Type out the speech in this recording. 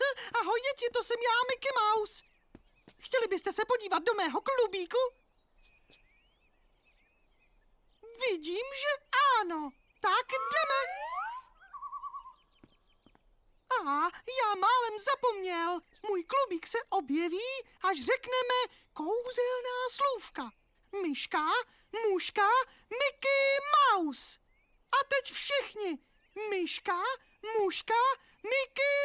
Ahoj děti, to jsem já, Mickey Mouse. Chtěli byste se podívat do mého klubíku? Vidím, že ano. Tak jdeme. A já málem zapomněl. Můj klubík se objeví, až řekneme kouzelná slůvka. Myška, muška, Mickey Mouse. A teď všichni. Myška, muška, Mickey